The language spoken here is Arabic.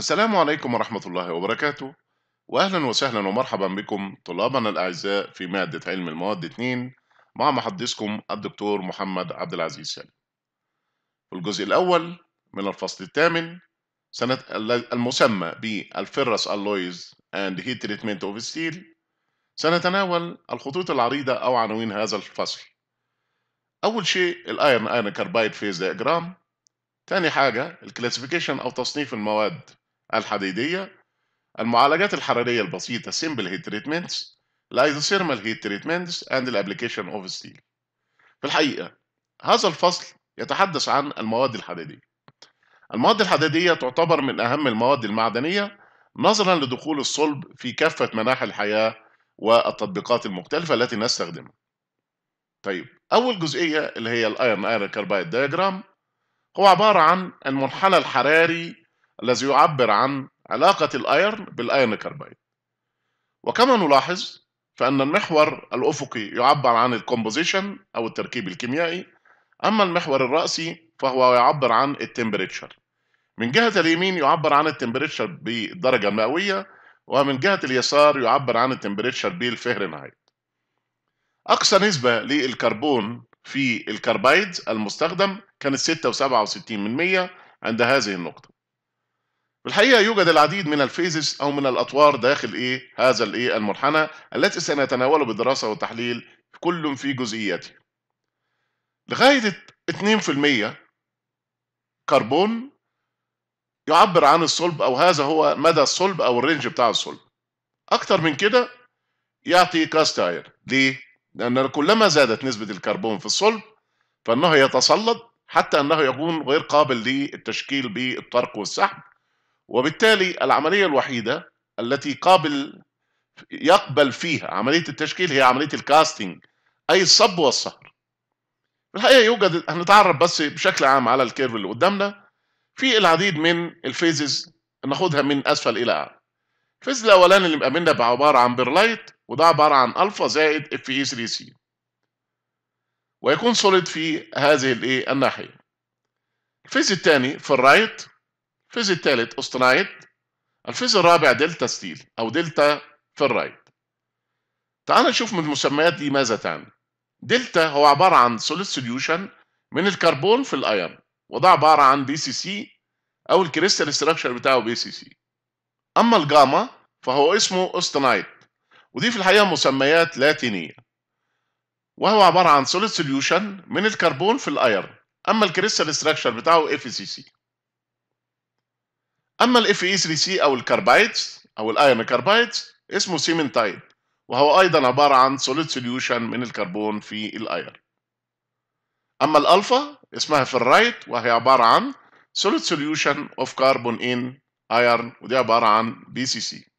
السلام عليكم ورحمة الله وبركاته وأهلا وسهلا ومرحبا بكم طلابنا الأعزاء في مادة علم المواد 2 مع محدثكم الدكتور محمد عبد العزيز سالم في الجزء الأول من الفصل الثامن سنة المسمى بالفرس اللويز and heat treatment of steel سنتناول الخطوط العريضة أو عناوين هذا الفصل أول شيء الأيرن أيرن كاربايد فيز دياجرام تاني حاجة الكلاسيفيكيشن أو تصنيف المواد الحديدية المعالجات الحرارية البسيطة simple heat treatments الايزوثيرمال heat treatments and the application of steel في الحقيقة هذا الفصل يتحدث عن المواد الحديدية المواد الحديدية تعتبر من أهم المواد المعدنية نظرا لدخول الصلب في كافة مناحي الحياة والتطبيقات المختلفة التي نستخدمها طيب أول جزئية اللي هي الأيرن أيرن كاربايد دياجرام هو عبارة عن المنحنى الحراري الذي يعبر عن علاقة الأيرن بالأيرن كاربيد وكما نلاحظ فأن المحور الأفقي يعبر عن الكومبوزيشن أو التركيب الكيميائي أما المحور الرأسي فهو يعبر عن التمبريتشر من جهة اليمين يعبر عن التمبريتشر بالدرجة المئوية ومن جهة اليسار يعبر عن التمبريتشر بالفهرنهايت أقصى نسبة للكربون في الكربايد المستخدم كانت 6.67% عند هذه النقطة بالحقيقة يوجد العديد من الفيزز أو من الأطوار داخل إيه هذا الإيه المنحنى التي سنتناوله بالدراسة والتحليل كل في جزئياته. لغاية 2% كربون يعبر عن الصلب أو هذا هو مدى الصلب أو الرينج بتاع الصلب. أكتر من كده يعطي كاست اير، ليه؟ لأن كلما زادت نسبة الكربون في الصلب فإنه يتصلد حتى أنه يكون غير قابل للتشكيل بالطرق والسحب وبالتالي العملية الوحيدة التي قابل يقبل فيها عملية التشكيل هي عملية الكاستنج أي الصب والصهر الحقيقة يوجد هنتعرف بس بشكل عام على الكيرف اللي قدامنا في العديد من الفيزز ناخدها من أسفل إلى أعلى الفيز الأولاني اللي بقى منها عبارة عن بيرلايت وده عبارة عن ألفا زائد اف اي 3 سي ويكون سوليد في هذه الايه الناحية الفيز الثاني في الرايت الفيز الثالث اوستنايت الفيز الرابع دلتا ستيل او دلتا فرايت تعال نشوف من المسميات دي ماذا تعني دلتا هو عباره عن سوليد سوليوشن من الكربون في الأيرن وده عباره عن بي سي سي او الكريستال استراكشر بتاعه بي سي سي اما الجاما فهو اسمه اوستنايت ودي في الحقيقه مسميات لاتينيه وهو عباره عن سوليد سوليوشن من الكربون في الأيرن اما الكريستال استراكشر بتاعه اف سي سي اما الاف اي 3 سي او الكربايدز او الايون كربايدز اسمه سيمنتايد وهو ايضا عباره عن سوليد سوليوشن من الكربون في الايرن اما الالفا اسمها فرايت وهي عباره عن solid solution of carbon in iron ودي عباره عن بي سي سي